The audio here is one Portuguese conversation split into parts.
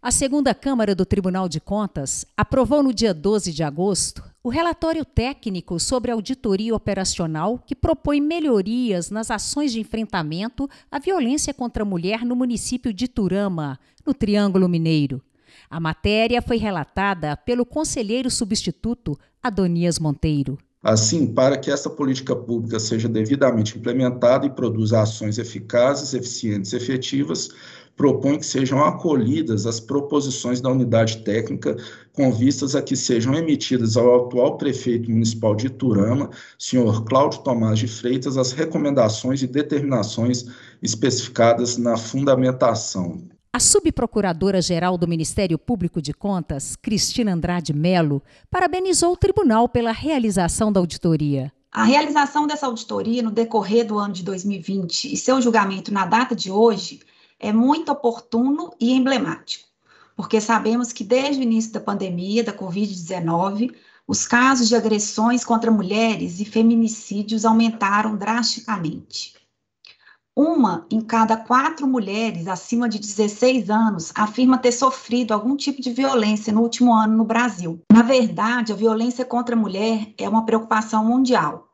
A segunda Câmara do Tribunal de Contas aprovou no dia 12 de agosto o relatório técnico sobre auditoria operacional que propõe melhorias nas ações de enfrentamento à violência contra a mulher no município de Turama, no Triângulo Mineiro. A matéria foi relatada pelo conselheiro substituto Adonias Monteiro. Assim, para que essa política pública seja devidamente implementada e produza ações eficazes, eficientes e efetivas, propõe que sejam acolhidas as proposições da unidade técnica com vistas a que sejam emitidas ao atual prefeito municipal de Iturama, senhor Cláudio Tomás de Freitas, as recomendações e determinações especificadas na fundamentação. A subprocuradora-geral do Ministério Público de Contas, Cristina Andrade Melo, parabenizou o tribunal pela realização da auditoria. A realização dessa auditoria no decorrer do ano de 2020 e seu julgamento na data de hoje é muito oportuno e emblemático, porque sabemos que desde o início da pandemia da Covid-19, os casos de agressões contra mulheres e feminicídios aumentaram drasticamente. Uma em cada quatro mulheres acima de 16 anos afirma ter sofrido algum tipo de violência no último ano no Brasil. Na verdade, a violência contra a mulher é uma preocupação mundial,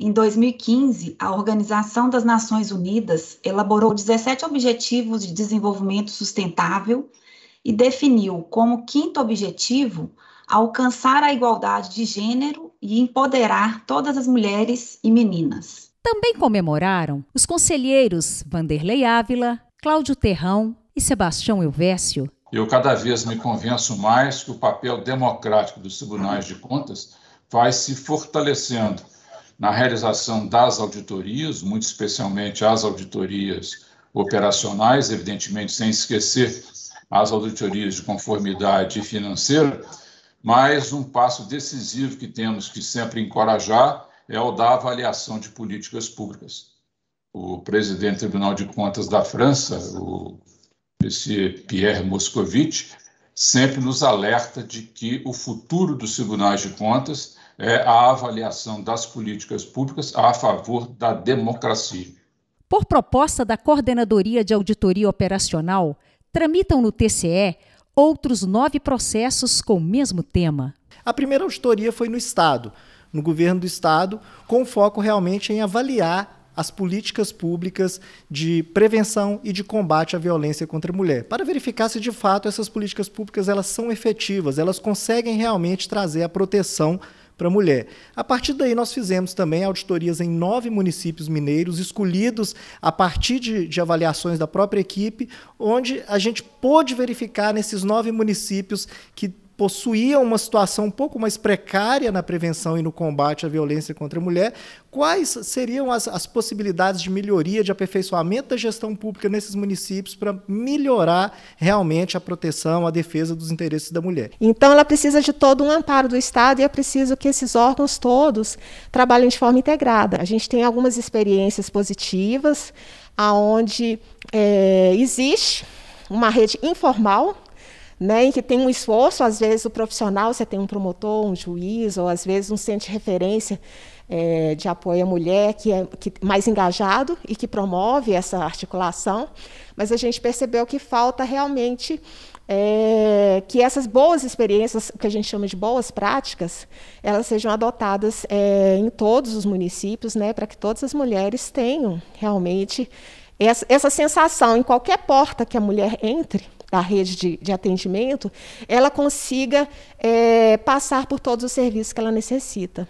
em 2015, a Organização das Nações Unidas elaborou 17 Objetivos de Desenvolvimento Sustentável e definiu como quinto objetivo alcançar a igualdade de gênero e empoderar todas as mulheres e meninas. Também comemoraram os conselheiros Vanderlei Ávila, Cláudio Terrão e Sebastião Elvésio. Eu cada vez me convenço mais que o papel democrático dos tribunais de contas vai se fortalecendo na realização das auditorias, muito especialmente as auditorias operacionais, evidentemente sem esquecer as auditorias de conformidade financeira, mas um passo decisivo que temos que sempre encorajar é o da avaliação de políticas públicas. O presidente do Tribunal de Contas da França, o esse Pierre Moscovici, sempre nos alerta de que o futuro dos tribunais de contas é, a avaliação das políticas públicas a favor da democracia. Por proposta da Coordenadoria de Auditoria Operacional, tramitam no TCE outros nove processos com o mesmo tema. A primeira auditoria foi no Estado, no governo do Estado, com foco realmente em avaliar as políticas públicas de prevenção e de combate à violência contra a mulher, para verificar se de fato essas políticas públicas elas são efetivas, elas conseguem realmente trazer a proteção para a mulher. A partir daí, nós fizemos também auditorias em nove municípios mineiros, escolhidos a partir de, de avaliações da própria equipe, onde a gente pôde verificar nesses nove municípios que possuíam uma situação um pouco mais precária na prevenção e no combate à violência contra a mulher, quais seriam as, as possibilidades de melhoria, de aperfeiçoamento da gestão pública nesses municípios para melhorar realmente a proteção, a defesa dos interesses da mulher? Então, ela precisa de todo um amparo do Estado e é preciso que esses órgãos todos trabalhem de forma integrada. A gente tem algumas experiências positivas, aonde é, existe uma rede informal né, em que tem um esforço, às vezes o profissional, você tem um promotor, um juiz, ou às vezes um centro de referência é, de apoio à mulher que é que, mais engajado e que promove essa articulação, mas a gente percebeu que falta realmente é, que essas boas experiências, que a gente chama de boas práticas, elas sejam adotadas é, em todos os municípios, né, para que todas as mulheres tenham realmente essa, essa sensação em qualquer porta que a mulher entre da rede de, de atendimento, ela consiga é, passar por todos os serviços que ela necessita.